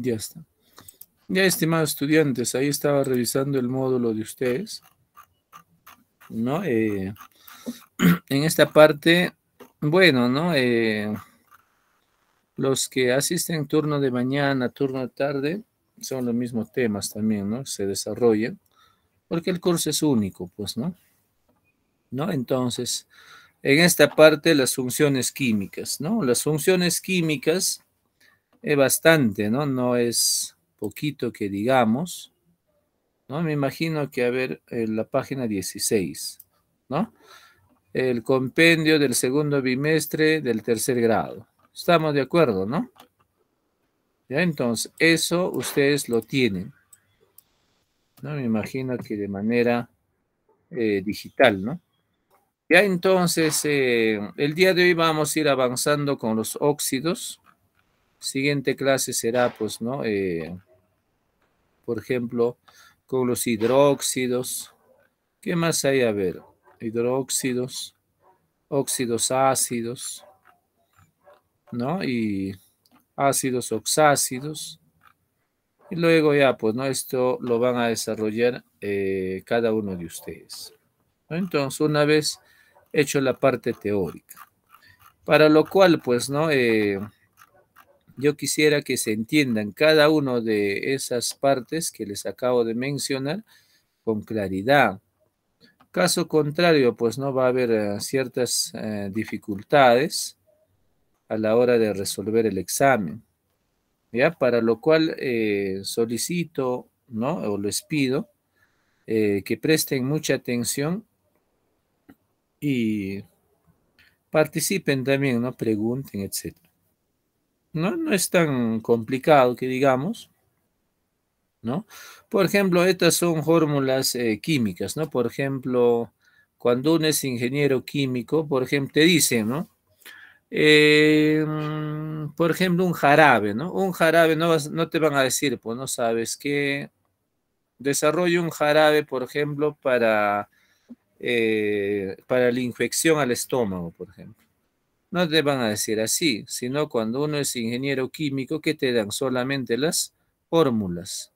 Ya está. Ya, estimados estudiantes, ahí estaba revisando el módulo de ustedes. ¿No? Eh, en esta parte, bueno, ¿no? Eh, los que asisten turno de mañana, turno de tarde, son los mismos temas también, ¿no? Se desarrollan, porque el curso es único, pues, ¿no? ¿No? Entonces, en esta parte, las funciones químicas, ¿no? Las funciones químicas es bastante, ¿no? No es poquito que digamos, ¿no? Me imagino que, a ver, en la página 16, ¿no? El compendio del segundo bimestre del tercer grado. Estamos de acuerdo, ¿no? ¿Ya? Entonces, eso ustedes lo tienen, ¿no? Me imagino que de manera eh, digital, ¿no? Ya entonces, eh, el día de hoy vamos a ir avanzando con los óxidos, siguiente clase será, pues, ¿no? Eh, por ejemplo, con los hidróxidos. ¿Qué más hay? A ver, hidróxidos, óxidos ácidos, ¿no? Y ácidos oxácidos. Y luego ya, pues, ¿no? Esto lo van a desarrollar eh, cada uno de ustedes. Entonces, una vez hecho la parte teórica. Para lo cual, pues, ¿no? Eh, yo quisiera que se entiendan cada una de esas partes que les acabo de mencionar con claridad. Caso contrario, pues no va a haber eh, ciertas eh, dificultades a la hora de resolver el examen. ¿ya? Para lo cual eh, solicito, ¿no? O les pido que presten mucha atención y participen también, ¿no? Pregunten, etcétera. ¿no? es tan complicado que digamos, ¿no? Por ejemplo, estas son fórmulas eh, químicas, ¿no? Por ejemplo, cuando uno es ingeniero químico, por ejemplo, te dicen, ¿no? Em, por ejemplo, un jarabe, ¿no? Un jarabe no, te van a decir, pues no sabes qué. desarrollo un jarabe, por ejemplo, para, eh, para la infección al estómago, por ejemplo no te van a decir así, sino cuando uno es ingeniero químico, que te dan solamente las fórmulas.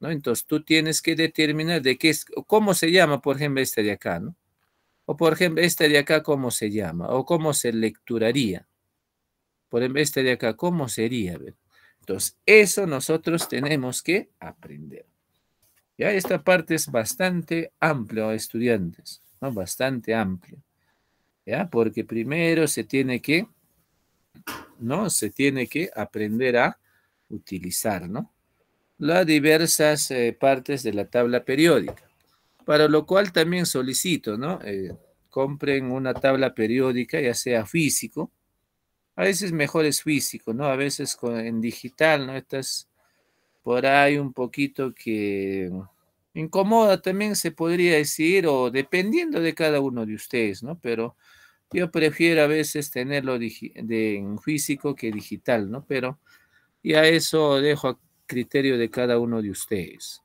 ¿no? Entonces tú tienes que determinar de qué es, cómo se llama, por ejemplo, este de acá, ¿no? O por ejemplo, este de acá, ¿cómo se llama? O cómo se lecturaría. Por ejemplo, este de acá, ¿cómo sería? Entonces, eso nosotros tenemos que aprender. Ya esta parte es bastante amplia, estudiantes, ¿no? Bastante amplia. Porque primero se tiene que, ¿no? Se tiene que aprender a utilizar, ¿no? Las diversas eh, partes de la tabla periódica. Para lo cual también solicito, ¿no? Eh, compren una tabla periódica, ya sea físico. A veces mejor es físico, ¿no? A veces en digital, ¿no? Estas por ahí un poquito que incomoda también se podría decir, o dependiendo de cada uno de ustedes, ¿no? Pero yo prefiero a veces tenerlo en físico que digital, ¿no? Pero ya eso dejo a criterio de cada uno de ustedes.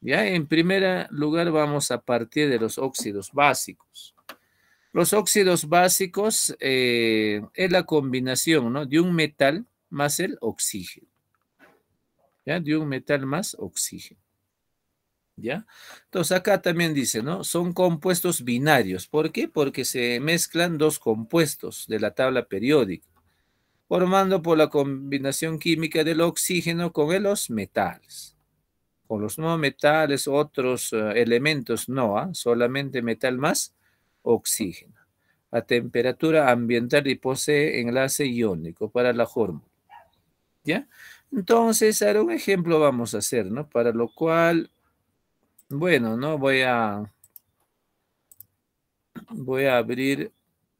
Ya en primer lugar vamos a partir de los óxidos básicos. Los óxidos básicos eh, es la combinación ¿no? de un metal más el oxígeno. ¿Ya? De un metal más oxígeno. ¿Ya? Entonces acá también dice, ¿no? Son compuestos binarios. ¿Por qué? Porque se mezclan dos compuestos de la tabla periódica, formando por la combinación química del oxígeno con los metales. Con los no metales, otros eh, elementos no, ¿ah? solamente metal más oxígeno. A temperatura ambiental y posee enlace iónico para la fórmula. ¿Ya? Entonces, ahora un ejemplo vamos a hacer, ¿no? Para lo cual bueno, no voy a. Voy a abrir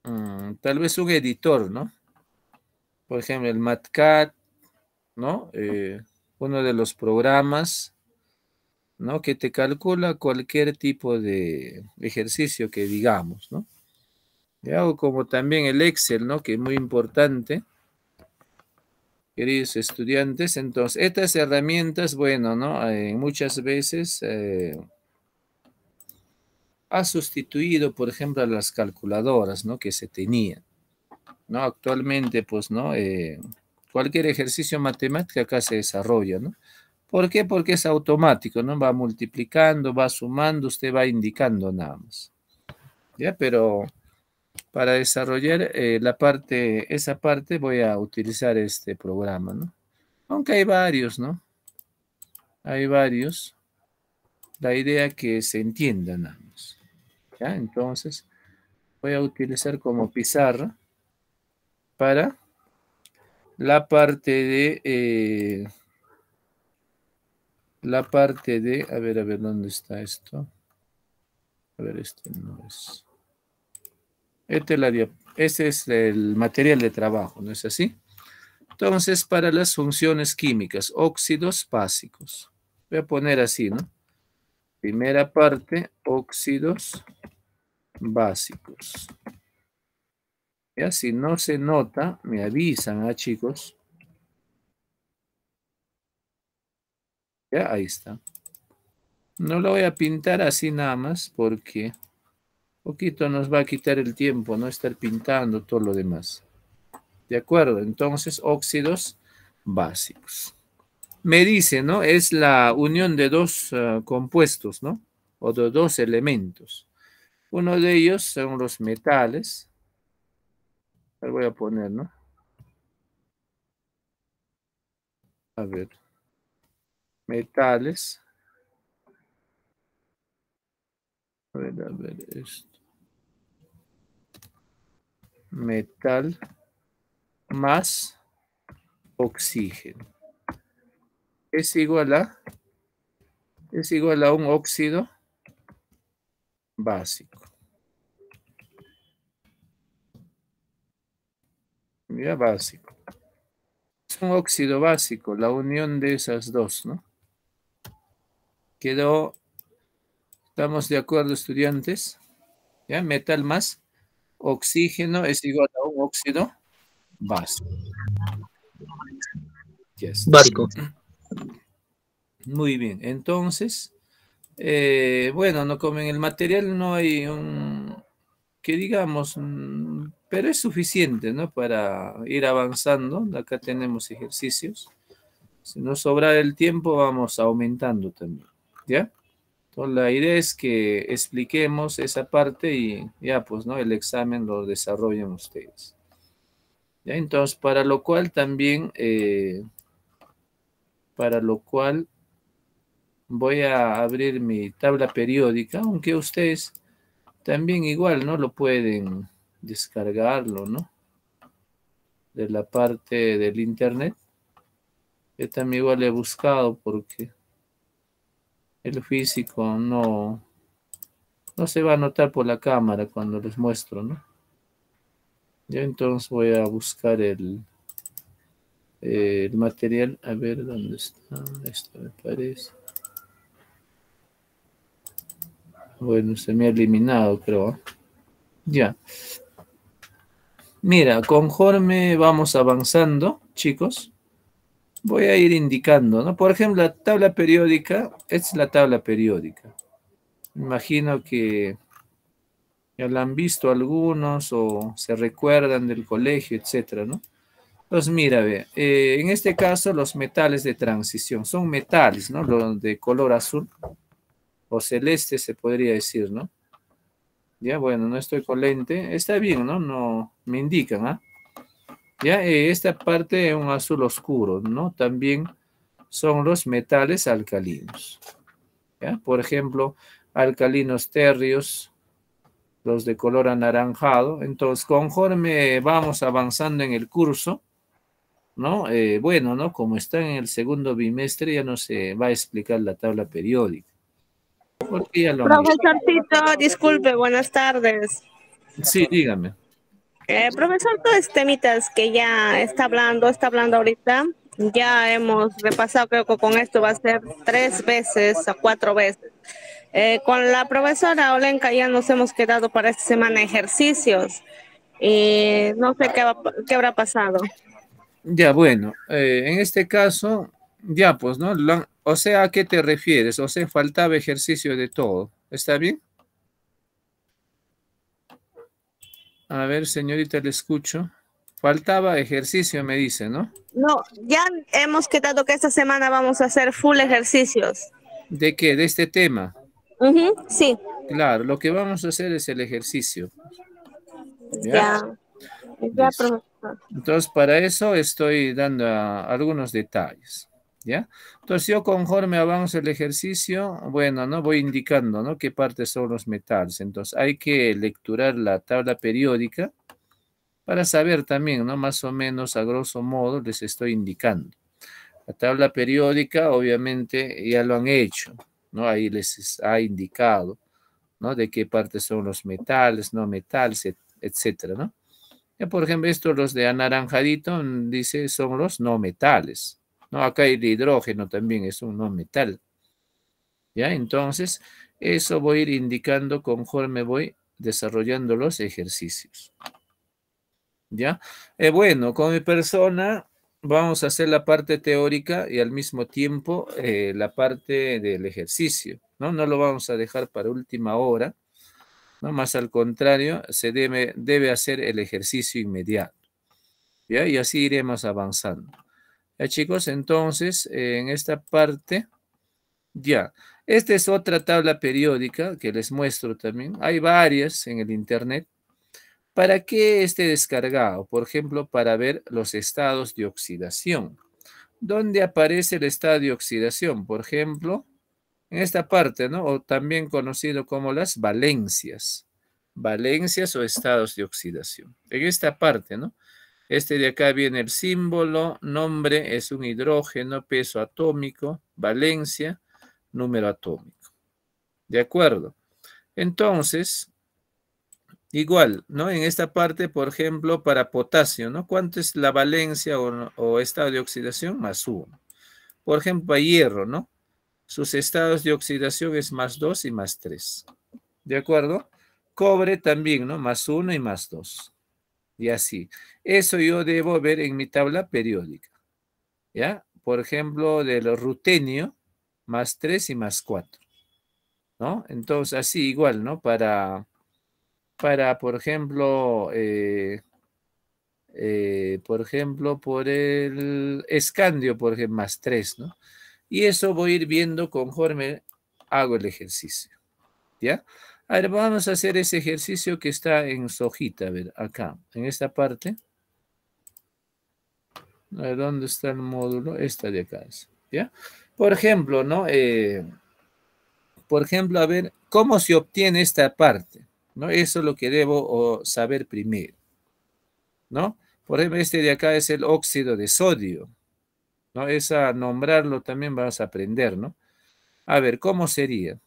mm, tal vez un editor, ¿no? Por ejemplo, el MatCat, ¿no? Eh, uno de los programas, ¿no? Que te calcula cualquier tipo de ejercicio que digamos, ¿no? Y hago como también el Excel, ¿no? Que es muy importante queridos estudiantes. Entonces, estas herramientas, bueno, ¿no? Eh, muchas veces eh, ha sustituido, por ejemplo, las calculadoras, ¿no? Que se tenían, ¿no? Actualmente, pues, ¿no? Eh, cualquier ejercicio matemático acá se desarrolla, ¿no? ¿Por qué? Porque es automático, ¿no? Va multiplicando, va sumando, usted va indicando nada más. ¿Ya? Pero para desarrollar eh, la parte, esa parte voy a utilizar este programa, ¿no? Aunque hay varios, ¿no? Hay varios. La idea que se entiendan ambos ¿Ya? Entonces, voy a utilizar como pizarra para la parte de... Eh, la parte de... A ver, a ver, ¿dónde está esto? A ver, este no es... Este, este es, el material de trabajo, ¿no es así? Entonces, para las funciones químicas, óxidos básicos. Voy a poner así, ¿no? Primera parte, óxidos básicos. Ya, si no se nota, me avisan, ¿ah, chicos? Ya, ahí está. No lo voy a pintar así nada más porque poquito nos va a quitar el tiempo, no estar pintando todo lo demás. ¿De acuerdo? Entonces, óxidos básicos. Me dice, ¿no? Es la unión de dos eh, compuestos, ¿no? O de dos elementos. Uno de ellos son los metales. Ahí voy a poner, ¿no? A ver. Metales. A ver, a ver, esto metal más oxígeno. Es igual a, es igual a un óxido básico. Mira, básico. Es un óxido básico, la unión de esas dos, ¿no? Quedó, ¿estamos de acuerdo estudiantes? ¿Ya? Metal más oxígeno es igual a un óxido básico. Yes. Básico. Muy bien, entonces, eh, bueno, no comen el material, no hay un, que digamos, mm, pero es suficiente, ¿no? Para ir avanzando, acá tenemos ejercicios. Si nos sobra el tiempo, vamos aumentando también, ¿ya? Entonces, la idea es que expliquemos esa parte y ya, pues, ¿no? El examen lo desarrollen ustedes. ¿Ya? Entonces, para lo cual también, eh, para lo cual voy a abrir mi tabla periódica, aunque ustedes también igual, ¿no? Lo pueden descargarlo, ¿no? De la parte del internet. Yo también igual he buscado porque el físico no, no se va a notar por la cámara cuando les muestro, ¿no? Yo entonces voy a buscar el, el material, a ver dónde está, esto me parece. Bueno, se me ha eliminado, creo. ¿eh? Ya. Mira, conforme vamos avanzando, chicos, voy a ir indicando, ¿no? Por ejemplo, la tabla periódica, es la tabla periódica. Imagino que ya la han visto algunos o se recuerdan del colegio, etcétera, ¿no? Pues mira, ve, eh, en este caso los metales de transición son metales, ¿no? Los de color azul o celeste se podría decir, ¿no? Ya, bueno, no estoy con lente. Está bien, ¿no? No me indican, ¿ah? Ya eh, esta parte es un azul oscuro, ¿no? También son los metales alcalinos. ¿ya? Por ejemplo, alcalinos terrios, los de color anaranjado. Entonces, conforme vamos avanzando en el curso, ¿no? Eh, bueno, ¿no? Como está en el segundo bimestre, ya no se va a explicar la tabla periódica. Tito, disculpe, buenas tardes. Sí, dígame. Eh, profesor, todos temitas que ya está hablando, está hablando ahorita, ya hemos repasado, creo que con esto va a ser tres veces a cuatro veces. Eh, con la profesora Olenka ya nos hemos quedado para esta semana ejercicios y no sé qué, habrá pasado. Ya, bueno, eh, en este caso, ya pues, ¿no? o sea, ¿a qué te refieres? O sea, faltaba ejercicio de todo, ¿está bien? A ver, señorita, le escucho. Faltaba ejercicio, me dice, ¿no? No, ya hemos quedado que esta semana vamos a hacer full ejercicios. ¿De qué? ¿De este tema? sí. Claro, lo que vamos a hacer es el ejercicio. Ya. ya. ya Entonces, para eso estoy dando algunos detalles. ¿ya? Entonces yo conforme avance el ejercicio, bueno, ¿no? Voy indicando, ¿no? Qué partes son los metales. Entonces hay que lecturar la tabla periódica para saber también, ¿no? Más o menos, a grosso modo, les estoy indicando. La tabla periódica, obviamente, ya lo han hecho, ¿no? Ahí les ha indicado, ¿no? De qué partes son los metales, no metales, etcétera, ¿no? por ejemplo, estos los de anaranjadito, mm, dice, son los no metales, Acá el hidrógeno también es un no metal. ¿Ya? Entonces, eso voy a ir indicando conforme voy desarrollando los ejercicios. ¿Ya? Eh, bueno, con mi persona vamos a hacer la parte teórica y al mismo tiempo eh, la parte del ejercicio, ¿no? No lo vamos a dejar para última hora, ¿no? Más al contrario, se debe, debe hacer el ejercicio inmediato, ¿ya? Y así iremos avanzando chicos, entonces eh, en esta parte, ya. Esta es otra tabla periódica que les muestro también. Hay varias en el internet. ¿Para qué esté descargado? Por ejemplo, para ver los estados de oxidación. ¿Dónde aparece el estado de oxidación? Por ejemplo, en esta parte, ¿no? O también conocido como las valencias. Valencias o estados de oxidación. En esta parte, ¿no? Este de acá viene el símbolo, nombre es un hidrógeno, peso atómico, valencia, número atómico. ¿De acuerdo? Entonces, igual, ¿no? En esta parte, por ejemplo, para potasio, ¿no? ¿Cuánto es la valencia o, estado de oxidación? Más uno. Por ejemplo, para hierro, ¿no? Sus estados de oxidación es más dos y más tres, ¿De acuerdo? Cobre también, ¿no? Más uno y más dos y así. Eso yo debo ver en mi tabla periódica. ¿Ya? Por ejemplo, del rutenio, más 3 y más 4. ¿No? Entonces, así igual, ¿no? Para, para por ejemplo, eh, eh, por ejemplo, por el escandio, por ejemplo, más 3, ¿no? Y eso voy a ir viendo conforme hago el ejercicio. ¿Ya? A ver, vamos a hacer ese ejercicio que está en su hojita, a ver, acá, en esta parte. ¿dónde está el módulo? Esta de acá ¿ya? Por ejemplo, ¿no? Eh, por ejemplo, a ver, ¿cómo se obtiene esta parte? ¿No? Eso es lo que debo saber primero, ¿no? Por ejemplo, este de acá es el óxido de sodio, ¿no? Esa nombrarlo también vas a aprender, ¿no? A ver, ¿cómo sería?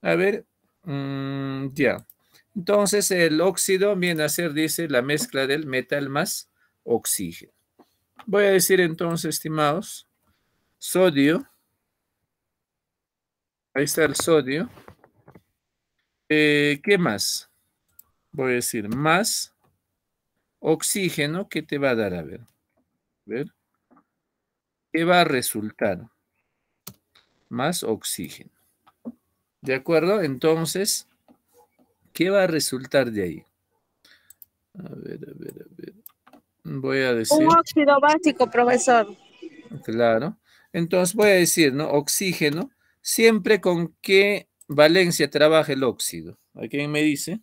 A ver, Mm, ya. Entonces, el óxido viene a ser, dice, la mezcla del metal más oxígeno. Voy a decir entonces, estimados, sodio. Ahí está el sodio. Eh, ¿Qué más? Voy a decir más oxígeno que te va a dar, a ver. A ver. ¿Qué va a resultar? Más oxígeno. ¿De acuerdo? Entonces, ¿qué va a resultar de ahí? A ver, a ver, a ver. Voy a decir... Un óxido básico, profesor. Claro. Entonces voy a decir, ¿no? Oxígeno, siempre con qué valencia trabaja el óxido. ¿A quién me dice?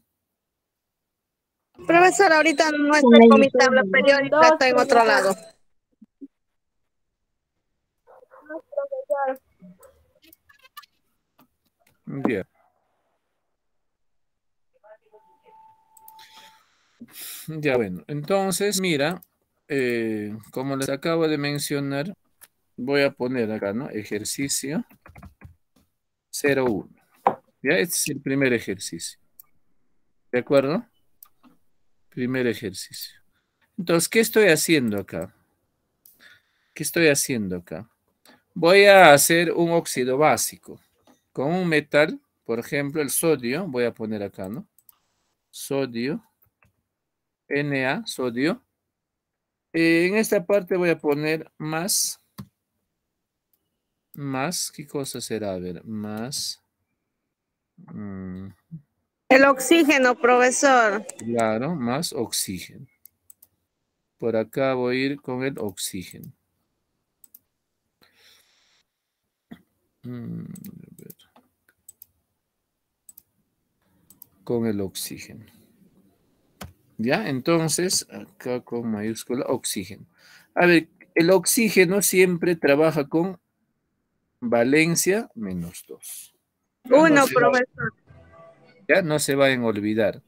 Profesor, ahorita no está con mi tabla periódica, está en otro lado. Bien. Ya bueno, entonces mira, eh, como les acabo de mencionar, voy a poner acá, ¿no? Ejercicio 01. Ya, este es el primer ejercicio. ¿De acuerdo? Primer ejercicio. Entonces, ¿qué estoy haciendo acá? ¿Qué estoy haciendo acá? Voy a hacer un óxido básico con un metal, por ejemplo, el sodio, voy a poner acá, ¿no? Sodio, Na, sodio. Eh, en esta parte voy a poner más, más, ¿qué cosa será? A ver, más. Mm. el oxígeno, profesor. Claro, más oxígeno. Por acá voy a ir con el oxígeno. Mm, a ver. con el oxígeno. ¿Ya? Entonces, acá con mayúscula, oxígeno. A ver, el oxígeno siempre trabaja con valencia menos 2. Uno, profesor. ya no se vayan a olvidar.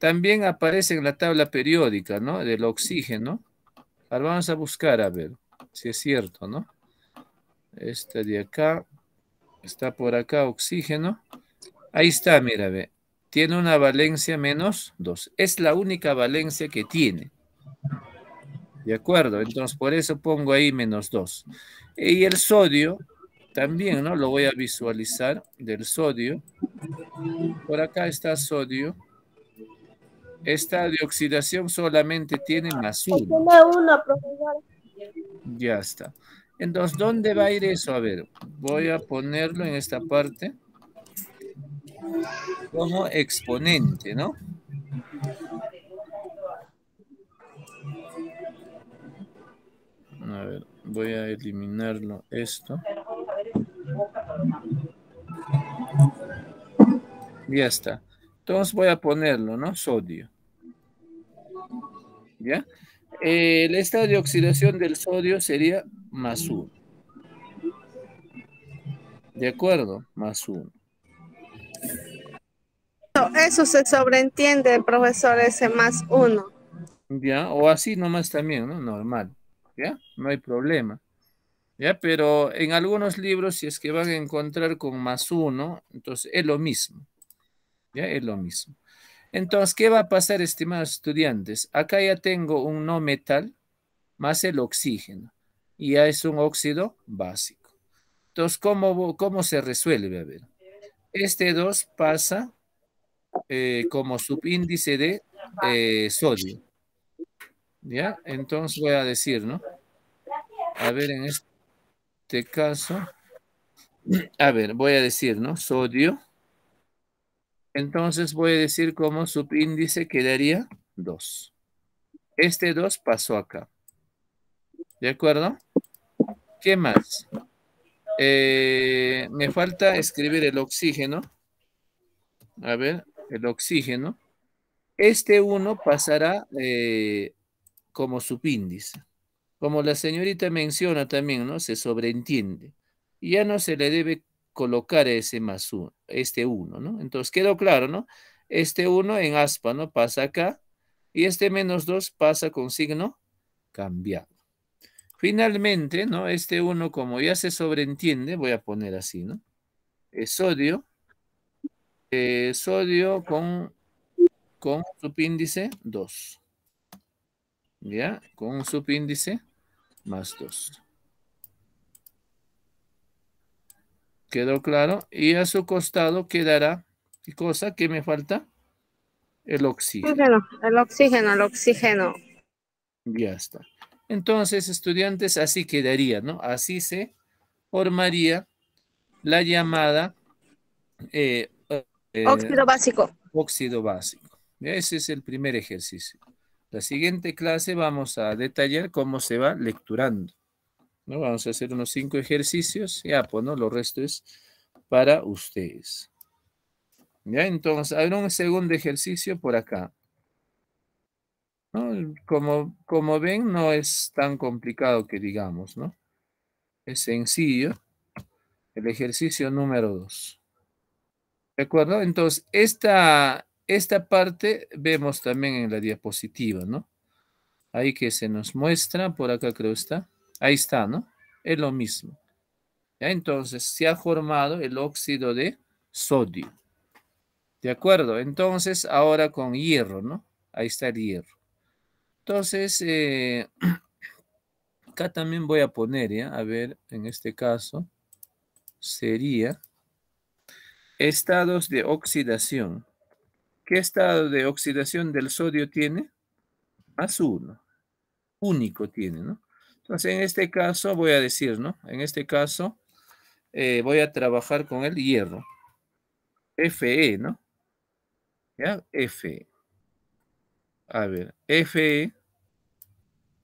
También aparece en la tabla periódica, ¿no? Del oxígeno. Ahora vamos a buscar, a ver, si es cierto, ¿no? Este de acá, está por acá, oxígeno. Ahí está, mira, ve tiene una valencia menos 2. Es la única valencia que tiene. ¿De acuerdo? Entonces, por eso pongo ahí menos 2. Y el sodio, también, ¿no? Lo voy a visualizar del sodio. Por acá está sodio. Esta oxidación solamente tiene más 1. Tiene profesor. Ya está. Entonces, ¿dónde va a ir eso? A ver, voy a ponerlo en esta parte como exponente, ¿no? A ver, voy a eliminarlo esto. Ya está. Entonces voy a ponerlo, ¿no? Sodio. ¿Ya? Eh, el estado de oxidación del sodio sería más uno. ¿De acuerdo? Más uno. Eso, se sobreentiende, profesor, ese más uno. Ya, o así nomás también, ¿no? Normal, ¿ya? No hay problema. ¿Ya? Pero en algunos libros, si es que van a encontrar con más uno, entonces es lo mismo. ¿Ya? Es lo mismo. Entonces, ¿qué va a pasar, estimados estudiantes? Acá ya tengo un no metal más el oxígeno. Y ya es un óxido básico. Entonces, ¿cómo, cómo se resuelve? A ver. Este 2 pasa eh, como subíndice de eh, sodio. ¿Ya? Entonces voy a decir, ¿no? A ver, en este caso, a ver, voy a decir, ¿no? Sodio. Entonces voy a decir como subíndice quedaría 2. Este 2 pasó acá. ¿De acuerdo? ¿Qué más? Eh, me falta escribir el oxígeno. A ver, el oxígeno, este 1 pasará como eh, como subíndice. Como la señorita menciona también, ¿no? Se sobreentiende. Y ya no se le debe colocar ese más este uno, este 1, ¿no? Entonces quedó claro, ¿no? Este 1 en aspa, ¿no? Pasa acá. Y este menos 2 pasa con signo cambiado. Finalmente, ¿no? Este 1, como ya se sobreentiende, voy a poner así, ¿no? Es sodio eh, sodio con, con subíndice 2. ¿Ya? Con subíndice más 2. ¿Quedó claro? Y a su costado quedará, ¿qué cosa? ¿Qué me falta? El oxígeno. El oxígeno, el oxígeno. Ya está. Entonces, estudiantes, así quedaría, ¿no? Así se formaría la llamada eh, eh, óxido básico. Óxido básico. Ese es el primer ejercicio. La siguiente clase vamos a detallar cómo se va lecturando. ¿no? Vamos a hacer unos cinco ejercicios. Ya, ah, pues, ¿no? Lo resto es para ustedes. Ya, entonces, habrá un segundo ejercicio por acá. Como, como ven, no es tan complicado que digamos, ¿no? Es sencillo. El ejercicio número dos. ¿De acuerdo? Entonces, esta, esta parte vemos también en la diapositiva, ¿no? Ahí que se nos muestra, por acá creo está. Ahí está, ¿no? Es lo mismo. Entonces, se ha formado el óxido de sodio. ¿De acuerdo? Entonces, ahora con hierro, ¿no? Ahí está el hierro. Entonces, eh, acá también voy a poner, ¿ya? A ver, en este caso, sería Estados de oxidación. ¿Qué estado de oxidación del sodio tiene? Más uno. Único tiene, ¿no? Entonces, en este caso voy a decir, ¿no? En este caso eh, voy a trabajar con el hierro. Fe, ¿no? ¿Ya? Fe. A ver, Fe.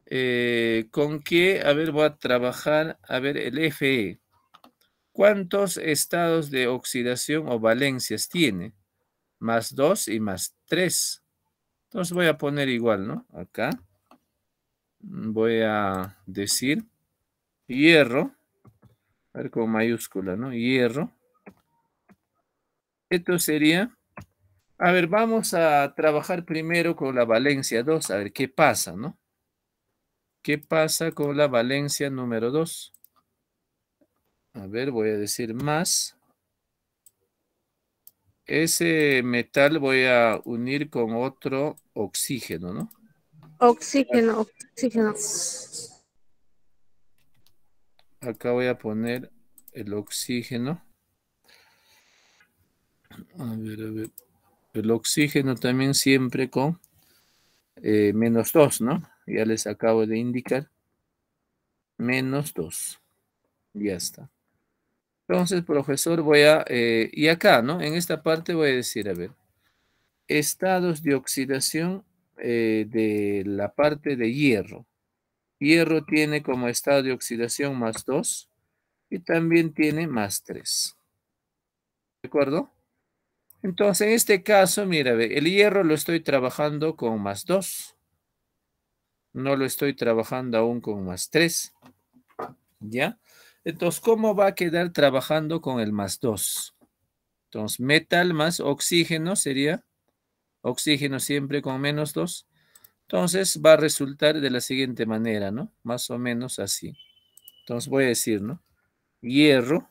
Eh, ¿Con qué? A ver, voy a trabajar, a ver, el Fe. ¿Cuántos estados de oxidación o valencias tiene? Más 2 y más 3. Entonces voy a poner igual, ¿no? Acá voy a decir hierro, a ver con mayúscula, ¿no? Hierro. Esto sería, a ver, vamos a trabajar primero con la valencia 2, a ver qué pasa, ¿no? ¿Qué pasa con la valencia número 2? a ver, voy a decir más. Ese metal voy a unir con otro oxígeno, ¿no? Oxígeno, oxígeno. Acá voy a poner el oxígeno. A ver, a ver. El oxígeno también siempre con eh, menos dos, ¿no? Ya les acabo de indicar. Menos 2. Ya está. Entonces, profesor, voy a, eh, y acá, ¿no? En esta parte voy a decir, a ver, estados de oxidación eh, de la parte de hierro. Hierro tiene como estado de oxidación más 2 y también tiene más 3. ¿De acuerdo? Entonces, en este caso, mira, el hierro lo estoy trabajando con más 2. No lo estoy trabajando aún con más 3. ¿Ya? Entonces, ¿cómo va a quedar trabajando con el más 2? Entonces, metal más oxígeno sería oxígeno siempre con menos 2. Entonces, va a resultar de la siguiente manera, ¿no? Más o menos así. Entonces, voy a decir, ¿no? Hierro.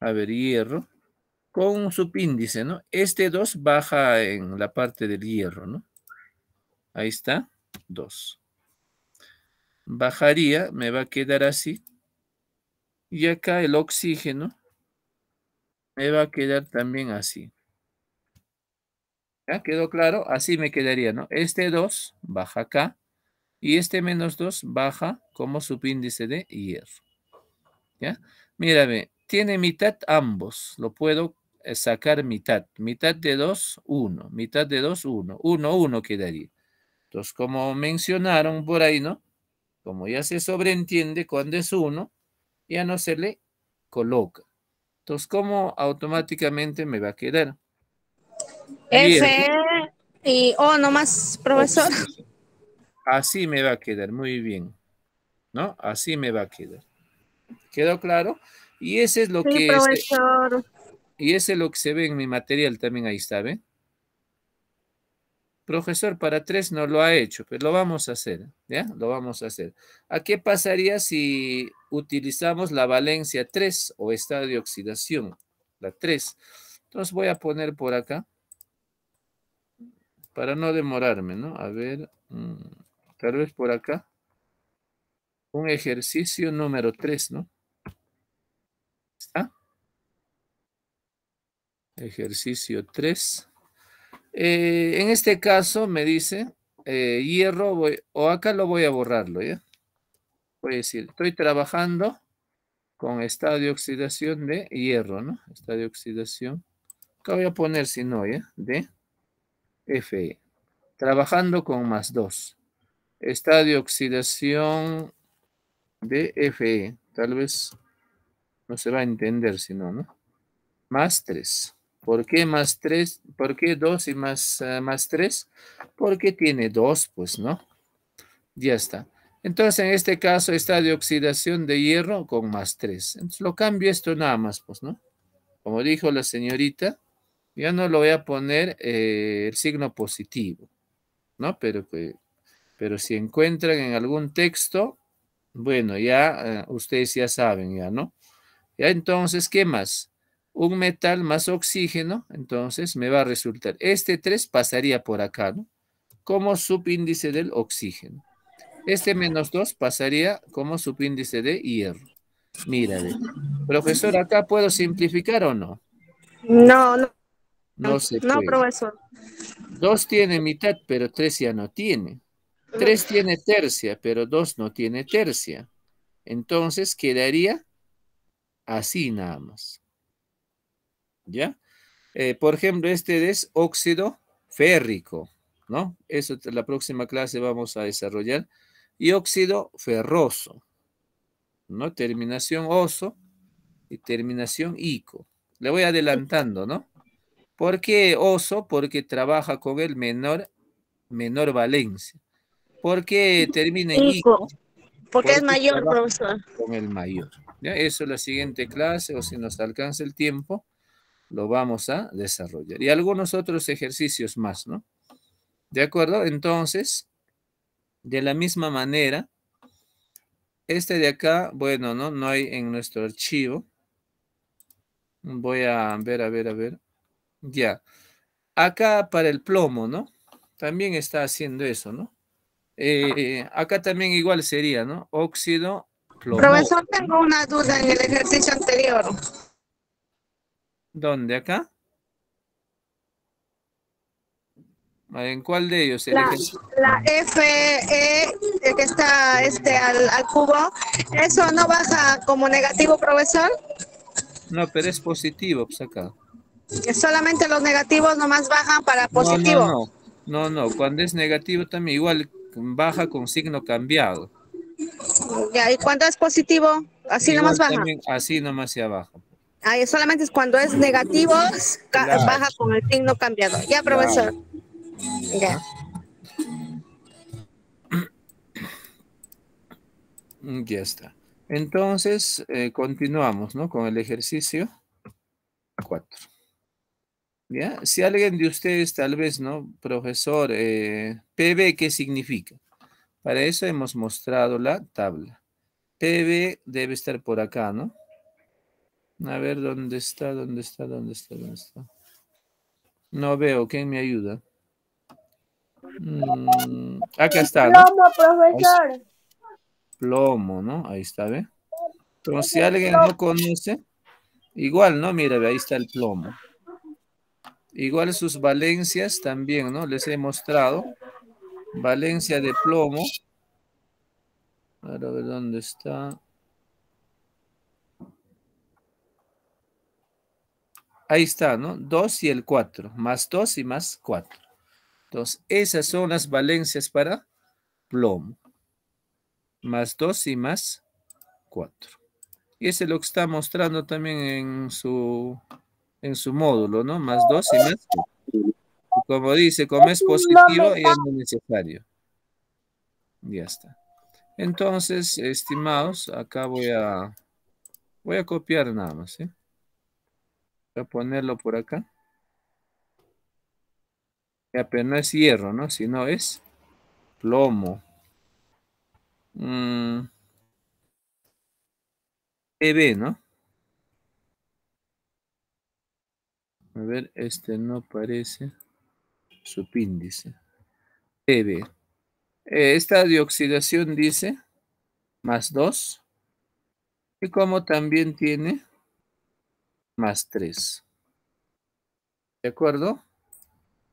A ver, hierro. Con un subíndice, ¿no? Este 2 baja en la parte del hierro, ¿no? Ahí está, 2. Bajaría, me va a quedar así, y acá el oxígeno me va a quedar también así. ¿Ya quedó claro? Así me quedaría, ¿no? Este 2 baja acá y este menos 2 baja como subíndice de hierro. ¿Ya? Mírame, tiene mitad ambos. Lo puedo sacar mitad. Mitad de 2, 1. Mitad de 2, 1. 1, 1 quedaría. Entonces, como mencionaron por ahí, ¿no? Como ya se sobreentiende, cuando es 1, ya no se le coloca. Entonces, ¿cómo automáticamente me va a quedar? F y O oh, nomás, profesor. Oh, Así me va a quedar, muy bien. ¿No? Así me va a quedar. ¿Quedó claro? Y ese es lo que... y ese es lo que se ve en mi material también, ahí está, ¿ven? Profesor, para tres no lo ha hecho, pero lo vamos a hacer, ¿ya? Lo vamos a hacer. ¿A qué pasaría si utilizamos la valencia 3 o estado de oxidación? La 3. Entonces voy a poner por acá, para no demorarme, ¿no? A ver, mm, tal vez por acá, un ejercicio número 3, ¿no? ¿Está? Ejercicio 3. Eh, en este caso me dice, eh, hierro, o acá lo voy a borrarlo, ¿ya? Voy a decir, estoy trabajando con estado de oxidación de hierro, ¿no? Estado de oxidación. Acá voy a poner, si no, De Fe. Trabajando con más 2. Estado de oxidación de Fe. Tal vez no se va a entender, si no, ¿no? Más 3. ¿Por qué más tres? ¿Por qué dos y más, eh, tres? más Porque tiene dos, pues, ¿no? Ya está. Entonces, en este caso está de oxidación de hierro con más tres. Entonces, lo cambio esto nada más, pues, ¿no? Como dijo la señorita, ya no lo voy a poner eh, el signo positivo, ¿no? Pero, pero si encuentran en algún texto, bueno, ya eh, ustedes ya saben, ¿no? Ya entonces, ¿qué más? un metal más oxígeno, entonces me va a resultar, este 3 pasaría por acá, ¿no? Como subíndice del oxígeno. Este menos 2 pasaría como subíndice de hierro. Mira, profesor, ¿acá puedo simplificar o no? No, no. No No, profesor. 2 tiene mitad, pero 3 ya no tiene. 3 tiene tercia, pero 2 no tiene tercia. Entonces quedaría así nada más. ¿ya? Eh, por ejemplo, este es óxido férrico, ¿no? Eso la próxima clase vamos a desarrollar. Y óxido ferroso, ¿no? Terminación oso y terminación ico. Le voy adelantando, ¿no? ¿Por qué oso? Porque trabaja con el menor, menor valencia. ¿Por qué termina en ico? Porque, es mayor, profesor. Con el mayor. ¿Ya? Eso es la siguiente clase, o si nos alcanza el tiempo, lo vamos a desarrollar. Y algunos otros ejercicios más, ¿no? ¿De acuerdo? Entonces, de la misma manera, este de acá, bueno, ¿no? No hay en nuestro archivo. Voy a ver, a ver, a ver. Ya. Acá para el plomo, ¿no? También está haciendo eso, ¿no? Eh, acá también igual sería, ¿no? Óxido plomo. Profesor, tengo una duda en el ejercicio anterior. ¿Dónde? ¿Acá? ¿En cuál de ellos? La, FE, e, eh, que está este, al, cubo, ¿eso no baja como negativo, profesor? No, pero es positivo, pues acá. Solamente los negativos nomás bajan para positivo. No, no, cuando es negativo también igual baja con signo cambiado. Ya, ¿y cuando es positivo? Así nomás baja. así nomás se baja solamente es cuando es negativo, baja con el signo cambiado. Ya, profesor. Ya. Mm, ya está. Entonces, eh, continuamos, ¿no? Con el ejercicio 4. ¿Ya? Si alguien de ustedes, tal vez, ¿no? Profesor, eh, PB, ¿qué significa? Para eso hemos mostrado la tabla. PB debe estar por acá, ¿no? A ver, ¿dónde está? ¿Dónde está? ¿Dónde está? ¿Dónde está? No veo. ¿Quién me ayuda? Mm, acá está. Plomo, profesor. Plomo, ¿no? Ahí está, ¿ve? Entonces, si alguien no conoce, igual, ¿no? Mira, ahí está el plomo. Igual sus valencias también, ¿no? Les he mostrado. Valencia de plomo. A ver, ¿dónde está? Ahí está, ¿no? 2 y el 4, más 2 y más 4. Entonces, esas son las valencias para plomo. Más 2 y más 4. Y ese es lo que está mostrando también en su, en su módulo, ¿no? Más 2 y más 4. Como dice, como es positivo y es necesario. Ya está. Entonces, estimados, acá voy a, voy a copiar nada más, ¿eh? Voy a ponerlo por acá. Ya, pero no es hierro, ¿no? Sino es plomo. Mm. EB, ¿no? A ver, este no parece índice EB. Eh, esta esta dioxidación dice más 2. Y como también tiene más 3. ¿De acuerdo?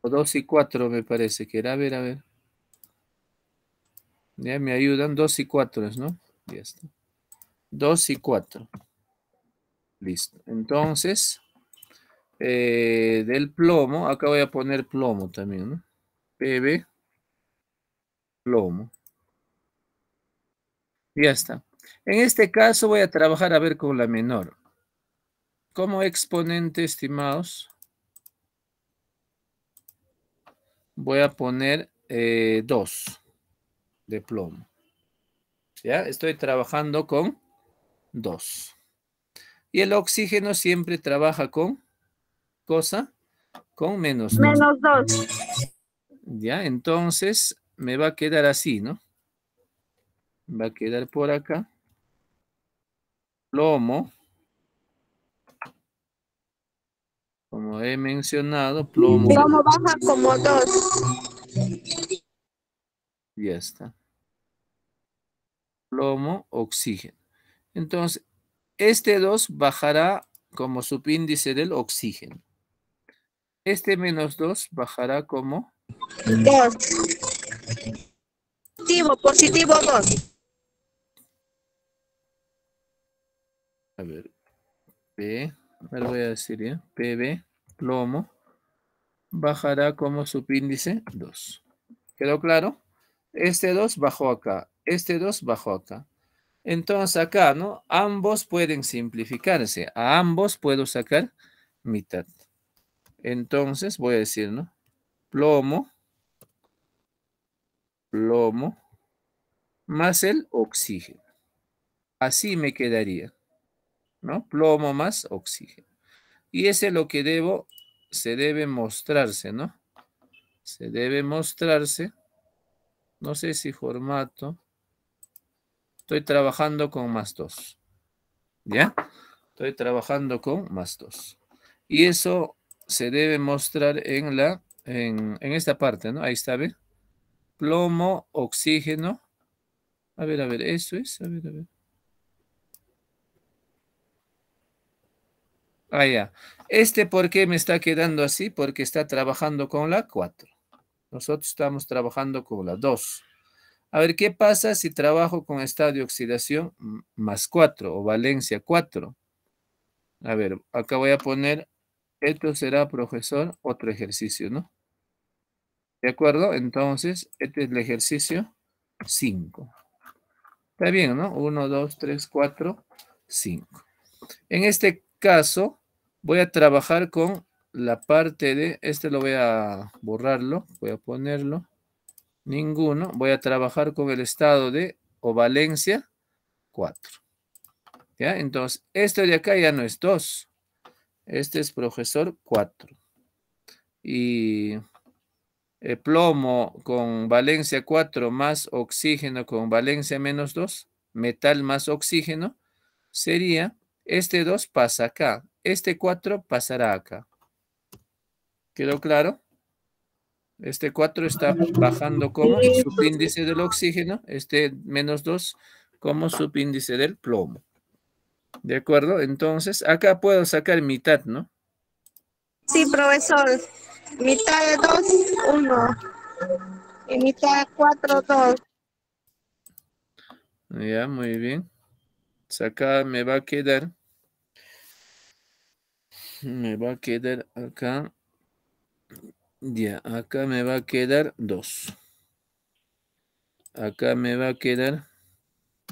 O 2 y 4 me parece que era. A ver, a ver. Ya me ayudan. 2 y 4 ¿no? Ya está. 2 y 4. Listo. Entonces, eh, del plomo, acá voy a poner plomo también, ¿no? PB, plomo. Ya está. En este caso voy a trabajar a ver con la menor como exponente, estimados, voy a poner 2 eh, de plomo. ¿Ya? Estoy trabajando con 2. Y el oxígeno siempre trabaja con cosa, con menos 2. Menos 2. Ya, entonces me va a quedar así, ¿no? Va a quedar por acá. Plomo Como he mencionado, plomo. Plomo baja como 2. Ya está. Plomo, oxígeno. Entonces, este 2 bajará como subíndice del oxígeno. Este menos 2 bajará como... 2. Positivo, positivo 2. A ver. B me lo voy a decir PB, plomo, bajará como subíndice 2. ¿Quedó claro? Este 2 bajó acá, este 2 bajó acá. Entonces acá, ¿no? Ambos pueden simplificarse, a ambos puedo sacar mitad. Entonces voy a decir, ¿no? Plomo, plomo, más el oxígeno. Así me quedaría. ¿no? Plomo más oxígeno. Y ese es lo que debo, se debe mostrarse, ¿no? Se debe mostrarse. No sé si formato. Estoy trabajando con más dos. ¿Ya? Estoy trabajando con más dos. Y eso se debe mostrar en la, en, esta parte, ¿no? Ahí está, ¿ve? Plomo, oxígeno. A ver, a ver, eso es, a ver, a ver. Ah, ya. Este por qué me está quedando así, porque está trabajando con la 4. Nosotros estamos trabajando con la 2. A ver, ¿qué pasa si trabajo con estado de oxidación más 4 o valencia 4? A ver, acá voy a poner, esto será, profesor, otro ejercicio, ¿no? ¿De acuerdo? Entonces, este es el ejercicio 5. Está bien, ¿no? 1, 2, 3, 4, 5. En este caso, Voy a trabajar con la parte de, este lo voy a borrarlo, voy a ponerlo, ninguno. Voy a trabajar con el estado de o Valencia 4. ¿Ya? Entonces, este de acá ya no es 2. Este es profesor 4. Y el eh, plomo con valencia 4 más oxígeno con valencia menos 2, metal más oxígeno, sería, este 2 pasa acá este 4 pasará acá. ¿Quedó claro? Este 4 está bajando como subíndice del oxígeno, este menos 2 como subíndice del plomo. ¿De acuerdo? Entonces, acá puedo sacar mitad, ¿no? Sí, profesor. Mitad de 2, 1. Y mitad de 4, 2. Ya, muy bien. Pues acá me va a quedar me va a quedar acá. Ya, acá me va a quedar dos. Acá me va a quedar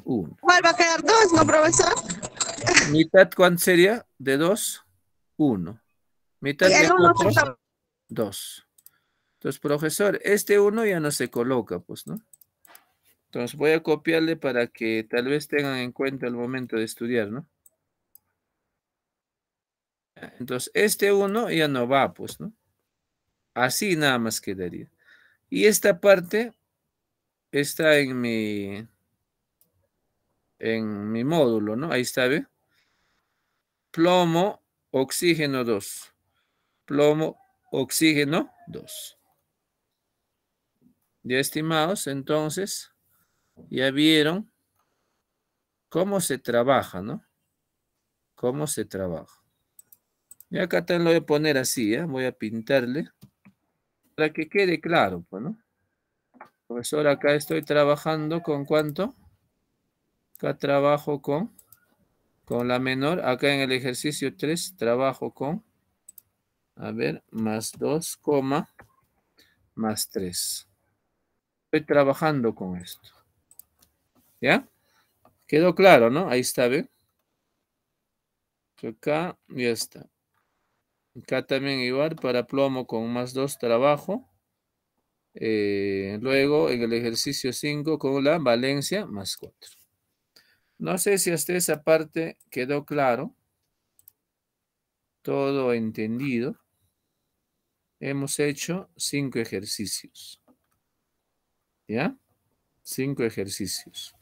uno. ¿Cuál va a quedar dos, no, profesor? ¿Mitad cuánto sería? De dos? Uno. ¿Mitad de dos Entonces, profesor, este uno ya no se coloca, pues, ¿no? Entonces voy a copiarle para que tal vez tengan en cuenta el momento de estudiar, ¿no? Entonces, este 1 ya no va, pues, ¿no? Así nada más quedaría. Y esta parte está en mi, en mi módulo, ¿no? Ahí está, ¿ve? Plomo, oxígeno 2. Plomo, oxígeno 2. Ya estimados, entonces, ya vieron cómo se trabaja, ¿no? Cómo se trabaja. Y acá también lo voy a poner así, ¿eh? voy a pintarle para que quede claro, pues, ¿no? Profesor, acá estoy trabajando con cuánto? Acá trabajo con, con la menor. Acá en el ejercicio 3 trabajo con, a ver, más 2, más 3. Estoy trabajando con esto. ¿Ya? Quedó claro, ¿no? Ahí está, ¿ven? Acá ya está. Acá también igual para plomo con más dos trabajo. Eh, luego en el ejercicio 5 con la valencia más 4. No sé si hasta esa parte quedó claro. Todo entendido. Hemos hecho cinco ejercicios. ¿Ya? cinco ejercicios.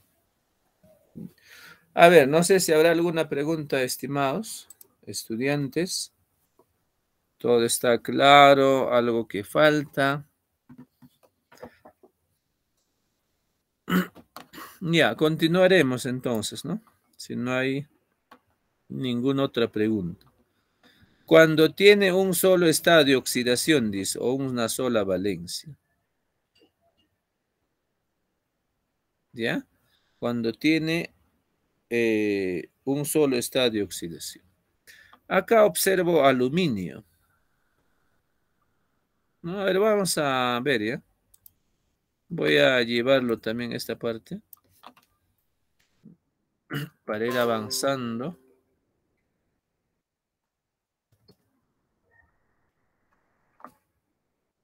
A ver, no sé si habrá alguna pregunta, estimados estudiantes. Todo está claro, algo que falta. Ya, continuaremos entonces, ¿no? Si no hay ninguna otra pregunta. Cuando tiene un solo estado de oxidación, dice, o una sola valencia. ¿Ya? Cuando tiene eh, un solo estado de oxidación. Acá observo aluminio a ver, vamos a ver, ¿ya? Voy a llevarlo también a esta parte. Para ir avanzando.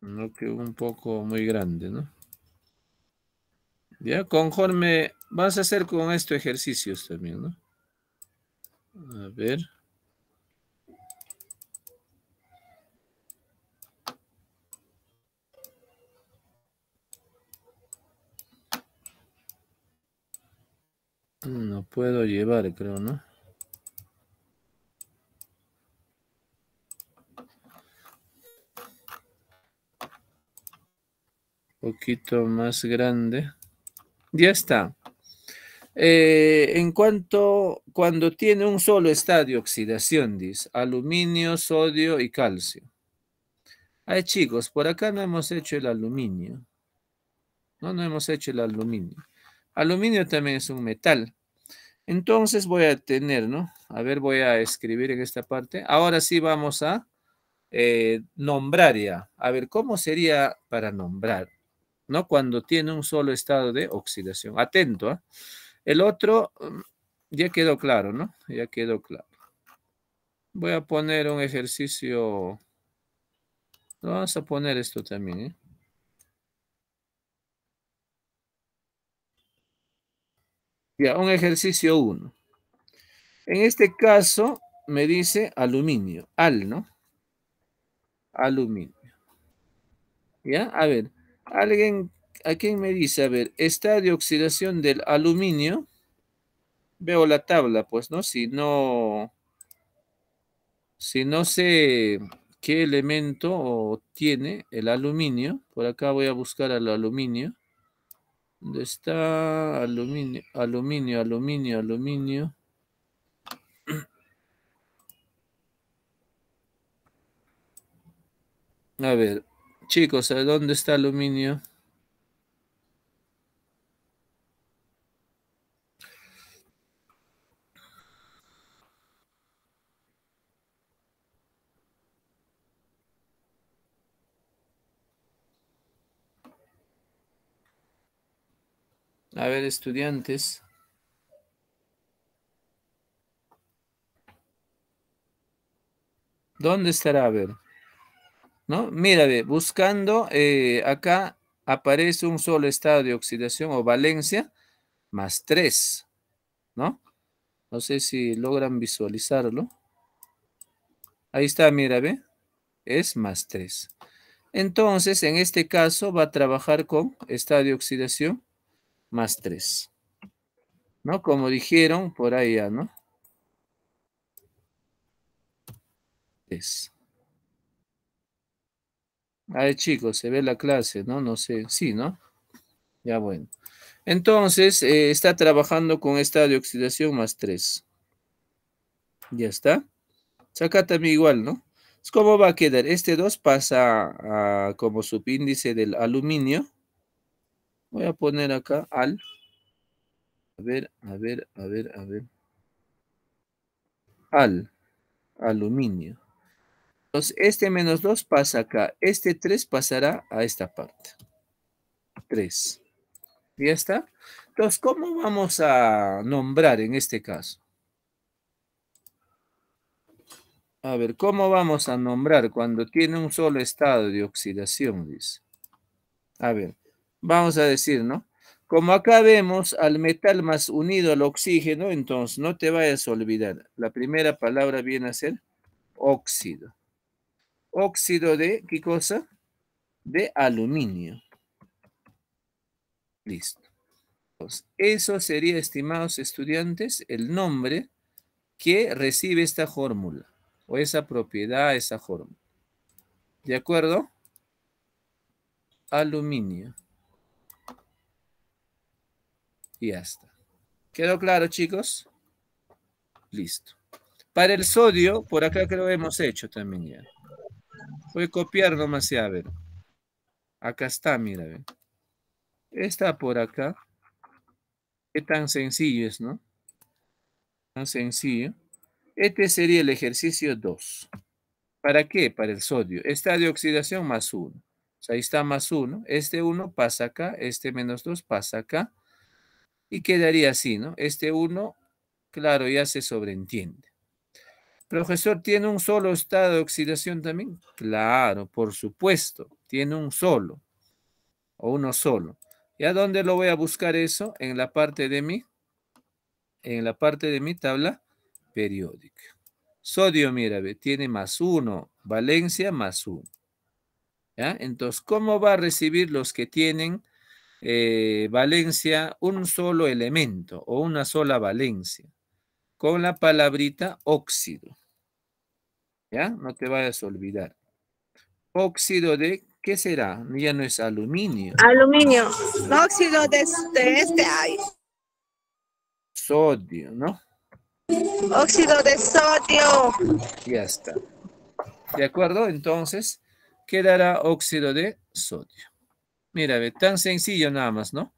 No que un poco muy grande, ¿no? Ya, conforme vas a hacer con esto ejercicios también, ¿no? A ver. No puedo llevar, creo, ¿no? Un poquito más grande. Ya está. Eh, en cuanto cuando tiene un solo estado de oxidación, dice aluminio, sodio y calcio. Ay, chicos, por acá no hemos hecho el aluminio. No, no hemos hecho el aluminio. Aluminio también es un metal. Entonces voy a tener, ¿no? A ver, voy a escribir en esta parte. Ahora sí vamos a eh, nombrar ya. A ver, ¿cómo sería para nombrar? ¿No? Cuando tiene un solo estado de oxidación. Atento, ¿eh? El otro mm, ya quedó claro, ¿no? Ya quedó claro. Voy a poner un ejercicio. Vamos a poner esto también, ¿eh? un ejercicio 1. En este caso me dice aluminio, al, ¿no? Aluminio. ¿Ya? A ver, alguien, ¿a quién me dice? A ver, está de oxidación del aluminio. Veo la tabla, pues, ¿no? Si no, si no sé qué elemento tiene el aluminio, por acá voy a buscar al aluminio. ¿Dónde está? Aluminio, aluminio, aluminio, aluminio. A ver, chicos, dónde está aluminio? A ver, estudiantes. ¿Dónde estará? A ver. ¿No? Mira, buscando, eh, acá aparece un solo estado de oxidación o valencia más 3, ¿no? No sé si logran visualizarlo. Ahí está, mira, ve. Es más 3. Entonces, en este caso, va a trabajar con estado de oxidación más 3. ¿No? Como dijeron por ahí, ¿ah, ¿no? tres Ay, chicos, se ve la clase, ¿no? No sé, sí, ¿no? Ya bueno. Entonces, eh, está trabajando con esta de oxidación más 3. Ya está. acá también igual, ¿no? Pues, ¿Cómo va a quedar? Este 2 pasa como subíndice del aluminio Voy a poner acá al. A ver, a ver, a ver, a ver. Al. Aluminio. Entonces, este menos 2 pasa acá. Este 3 pasará a esta parte. 3. ¿Ya está? Entonces, ¿cómo vamos a nombrar en este caso? A ver, ¿cómo vamos a nombrar cuando tiene un solo estado de oxidación? Dice. A ver, vamos a decir, ¿no? Como acá vemos al metal más unido al oxígeno, entonces no te vayas a olvidar. La primera palabra viene a ser óxido. Óxido de, ¿qué cosa? De aluminio. Listo. Pues eso sería, estimados estudiantes, el nombre que recibe esta fórmula o esa propiedad, esa fórmula. ¿De acuerdo? Aluminio. Y ya está. ¿Quedó claro, chicos? Listo. Para el sodio, por acá creo que hemos hecho también ya. Voy a copiar nomás y a ver. Acá está, mira. Está por acá. Qué tan sencillo es, ¿no? Tan sencillo. Este sería el ejercicio 2. ¿Para qué? Para el sodio. Está de oxidación más 1. ahí está más 1. Este 1 pasa acá, este menos 2 pasa acá. Y quedaría así, ¿no? Este uno claro, ya se sobreentiende. Profesor, ¿tiene un solo estado de oxidación también? Claro, por supuesto, tiene un solo o uno solo. ¿Y a dónde lo voy a buscar eso? En la parte de mi, en la parte de mi tabla periódica. Sodio, mira, ve, tiene más uno, valencia más uno. ¿Ya? Entonces, ¿cómo va a recibir los que tienen eh, valencia un solo elemento o una sola valencia con la palabrita óxido. ¿Ya? No te vayas a olvidar. Óxido de, ¿qué será? Ya no es aluminio. Aluminio. óxido de este, este Sodio, ¿no? Óxido de sodio. Ya está. ¿De acuerdo? Entonces, quedará óxido de sodio. Mira, tan sencillo nada más, ¿no?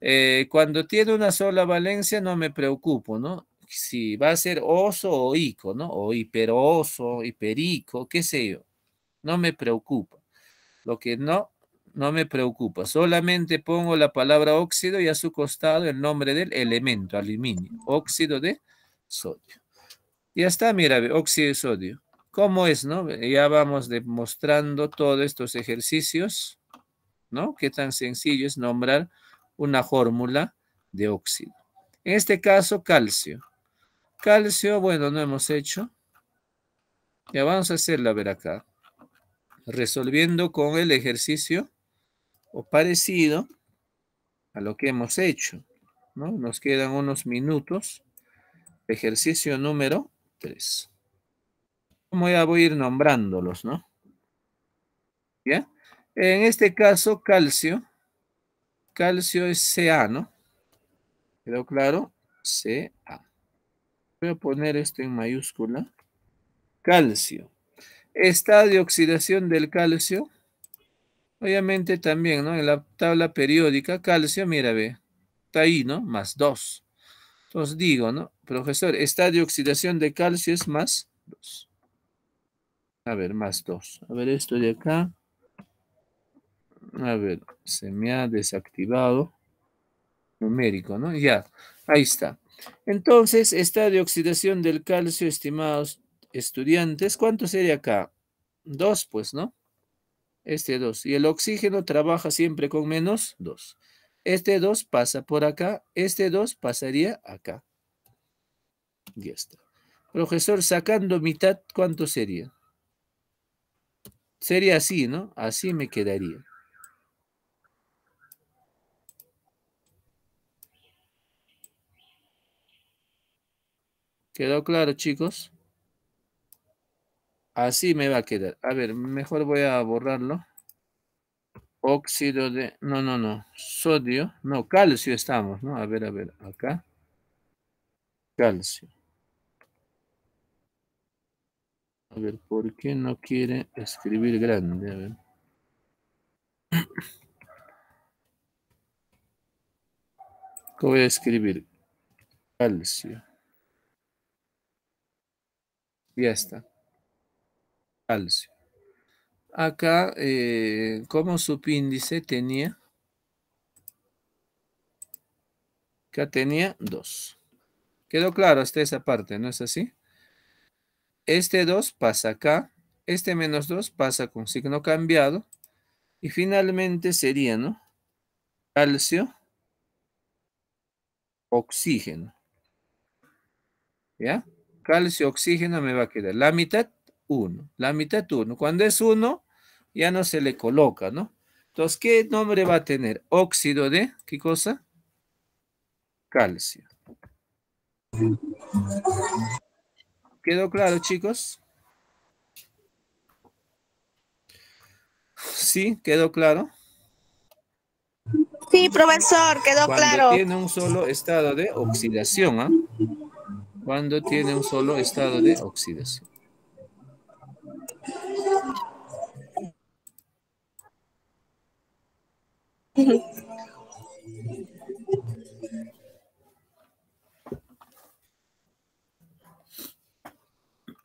Eh, cuando tiene una sola valencia no me preocupo, ¿no? Si va a ser oso o ico, ¿no? O hiperoso, hiperico, qué sé yo. No me preocupa. Lo que no, no me preocupa. Solamente pongo la palabra óxido y a su costado el nombre del elemento, aluminio. Óxido de sodio. Ya está, mira, óxido de sodio. ¿Cómo es, no? Ya vamos demostrando todos estos ejercicios. ¿no? Qué tan sencillo es nombrar una fórmula de óxido. En este caso, calcio. Calcio, bueno, no hemos hecho. Ya vamos a hacerla a ver acá. Resolviendo con el ejercicio o parecido a lo que hemos hecho. ¿no? Nos quedan unos minutos. Ejercicio número 3. ¿Cómo voy a ir nombrándolos, ¿no? ¿Ya? En este caso, calcio. Calcio es Ca, ¿no? ¿Quedó claro? Ca. Voy a poner esto en mayúscula. Calcio. Estado de oxidación del calcio. Obviamente también, ¿no? En la tabla periódica, calcio, mira, ve. Está ahí, ¿no? Más 2. Entonces digo, ¿no? Profesor, estado de oxidación de calcio es más 2. A ver, más 2. A ver, esto de acá. A ver, se me ha desactivado. Numérico, ¿no? Ya, ahí está. Entonces, esta de oxidación del calcio, estimados estudiantes, ¿cuánto sería acá? Dos, pues, ¿no? Este dos. Y el oxígeno trabaja siempre con menos dos. Este dos pasa por acá, este dos pasaría acá. Ya está. Profesor, sacando mitad, ¿cuánto sería? Sería así, ¿no? Así me quedaría. ¿Quedó claro, chicos? Así me va a quedar. A ver, mejor voy a borrarlo. Óxido de... No, no, no. Sodio. No, calcio estamos, ¿no? A ver, a ver, acá. Calcio. A ver, ¿por qué no quiere escribir grande? A ver. ¿Qué voy a escribir? Calcio ya está. Calcio. Acá, eh, como subíndice tenía... Acá tenía 2. Quedó claro hasta esa parte, ¿no es así? Este 2 pasa acá. Este menos 2 pasa con signo cambiado. Y finalmente sería, ¿no? Calcio. Oxígeno. ¿Ya? calcio, oxígeno, me va a quedar la mitad 1, la mitad 1. Cuando es 1, ya no se le coloca, ¿no? Entonces, ¿qué nombre va a tener? Óxido de, ¿qué cosa? Calcio. ¿Quedó claro, chicos? ¿Sí? ¿Quedó claro? Sí, profesor, quedó Cuando claro. tiene un solo estado de oxidación, ¿ah? cuando tiene un solo estado de oxidación.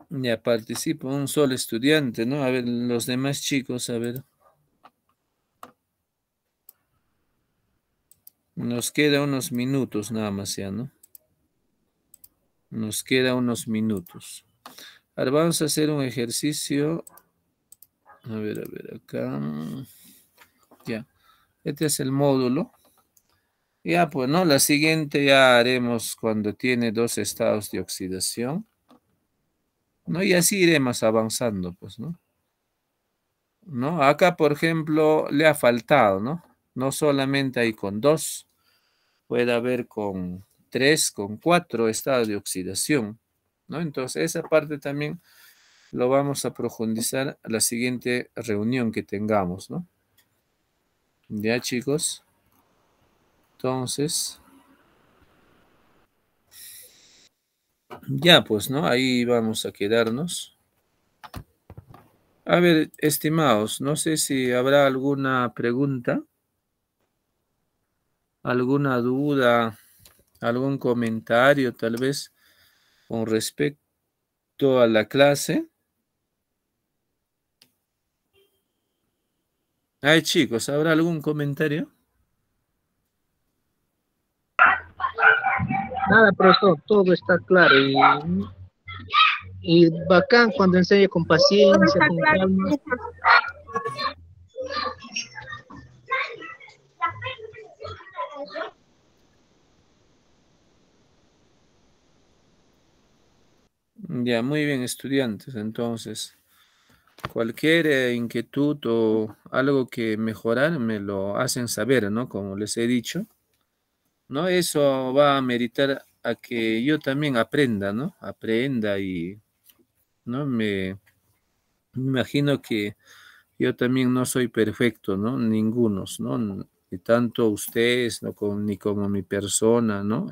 Ya participa un solo estudiante, ¿no? A ver, los demás chicos, a ver. Nos queda unos minutos nada más ya, ¿no? Nos queda unos minutos. Ahora vamos a hacer un ejercicio. A ver, a ver, acá. Ya. Este es el módulo. Ya, pues, ¿no? La siguiente ya haremos cuando tiene dos estados de oxidación. ¿No? Y así iremos avanzando, pues, ¿no? ¿No? Acá, por ejemplo, le ha faltado, ¿no? No solamente hay con dos. Puede haber con con 4 estado de oxidación. ¿no? Entonces, esa parte también lo vamos a profundizar la siguiente reunión que tengamos. ¿no? Ya, chicos. Entonces, ya pues, ¿no? Ahí vamos a quedarnos. A ver, estimados, no sé si habrá alguna pregunta, alguna duda algún comentario tal vez con respecto a la clase. Ay, chicos, ¿habrá algún comentario? Nada, profesor, todo está claro y, bacán cuando enseña con paciencia, con Ya, muy bien, estudiantes. Entonces, cualquier eh, inquietud o algo que mejorar me lo hacen saber, ¿no? Como les he dicho, ¿no? Eso va a meritar a que yo también aprenda, ¿no? Aprenda y, ¿no? Me, imagino que yo también no soy perfecto, ¿no? Ningunos, ¿no? Ni tanto ustedes, ¿no? Como, ni como mi persona, ¿no?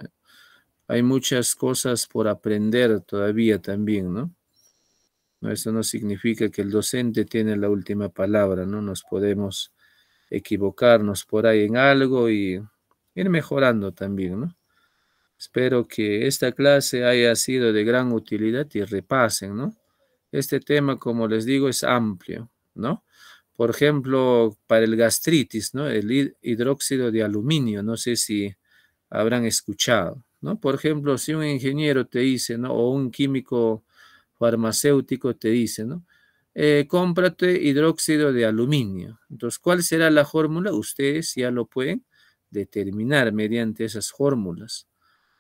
hay muchas cosas por aprender todavía también, ¿no? Eso no significa que el docente tiene la última palabra, ¿no? Nos podemos equivocarnos por ahí en algo y ir mejorando también, ¿no? Espero que esta clase haya sido de gran utilidad y repasen, ¿no? Este tema, como les digo, es amplio, ¿no? Por ejemplo, para el gastritis, ¿no? El hidróxido de aluminio, no sé si habrán escuchado. ¿no? Por ejemplo, si un ingeniero te dice, ¿no? O un químico farmacéutico te dice, ¿no? Eh, cómprate hidróxido de aluminio. Entonces, ¿cuál será la fórmula? Ustedes ya lo pueden determinar mediante esas fórmulas,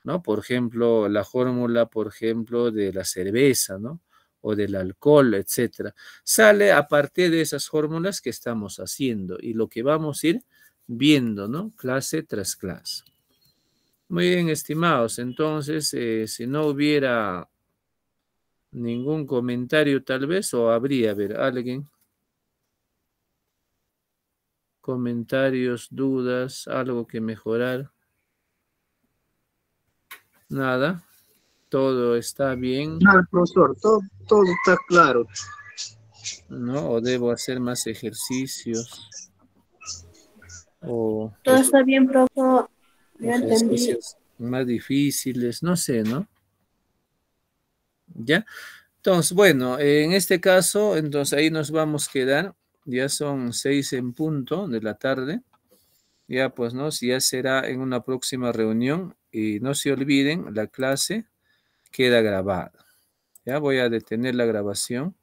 ¿no? Por ejemplo, la fórmula, por ejemplo, de la cerveza, ¿no? O del alcohol, etcétera. Sale a partir de esas fórmulas que estamos haciendo y lo que vamos a ir viendo, ¿no? Clase tras clase. Muy bien, estimados. Entonces, eh, si no hubiera ningún comentario, tal vez, o habría, a ver, alguien. Comentarios, dudas, algo que mejorar. Nada. Todo está bien. profesor, todo, todo está claro. ¿no? O debo hacer más ejercicios. Todo está bien, profesor más difíciles, no sé, ¿no? ¿Ya? Entonces, bueno, en este caso, entonces ahí nos vamos a quedar. Ya son seis en punto de la tarde. Ya pues, ¿no? Si ya será en una próxima reunión. Y no se olviden, la clase queda grabada. Ya voy a detener la grabación.